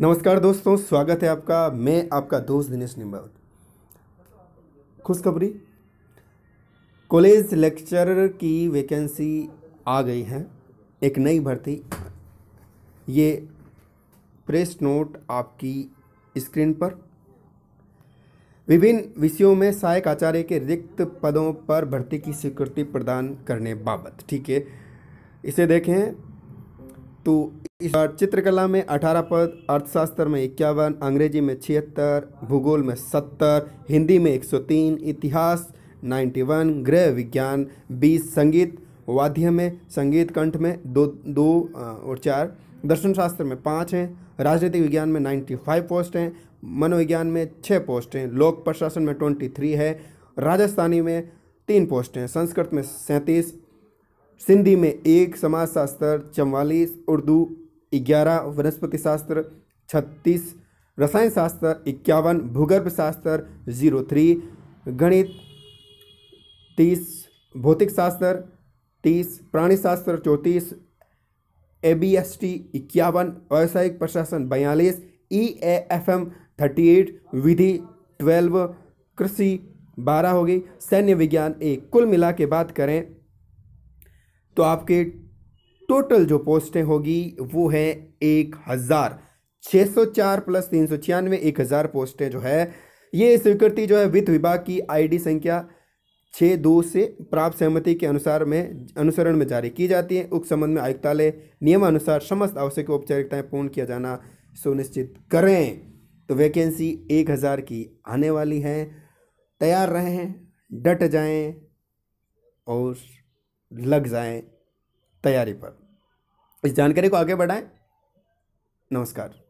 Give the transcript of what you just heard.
नमस्कार दोस्तों स्वागत है आपका मैं आपका दोस्त दिनेश निम्बावत खुशखबरी कॉलेज लेक्चरर की वैकेंसी आ गई है एक नई भर्ती ये प्रेस नोट आपकी स्क्रीन पर विभिन्न विषयों में सहायक आचार्य के रिक्त पदों पर भर्ती की स्वीकृति प्रदान करने बाबत ठीक है इसे देखें तो इस चित्रकला में 18 पद अर्थशास्त्र में इक्यावन अंग्रेजी में छिहत्तर भूगोल में 70 हिंदी में 103 इतिहास 91 गृह विज्ञान 20 संगीत वाद्य में संगीत कंठ में दो दो और चार दर्शन शास्त्र में पाँच हैं राजनीतिक विज्ञान में 95 पोस्ट हैं मनोविज्ञान में छः पोस्ट हैं लोक प्रशासन में थ्री है राजस्थानी में तीन पोस्ट हैं संस्कृत में सैंतीस सिंधी में एक समाजशास्त्र चवालीस उर्दू ग्यारह वनस्पति शास्त्र छत्तीस रसायन शास्त्र इक्यावन भूगर्भ शास्त्र जीरो थ्री गणित तीस भौतिक शास्त्र तीस प्राणी शास्त्र चौंतीस ए बी एस टी इक्यावन व्यावसायिक प्रशासन बयालीस E A F M thirty eight विधि ट्वेल्व कृषि बारह होगी सैन्य विज्ञान एक कुल मिला के बात करें तो आपके टोटल जो पोस्टें होगी वो है एक हज़ार छः सौ चार प्लस तीन सौ छियानवे एक हज़ार पोस्टें जो है ये स्वीकृति जो है वित्त विभाग की आईडी संख्या छः दो से प्राप्त सहमति के अनुसार में अनुसरण में जारी की जाती है उक्त संबंध में आयुक्तालय नियमानुसार समस्त आवश्यक औपचारिकताएं पूर्ण किया जाना सुनिश्चित करें तो वैकेंसी एक हज़ार की आने वाली है तैयार रहें डट जाएं और लग जाएं तैयारी पर इस जानकारी को आगे बढ़ाएं नमस्कार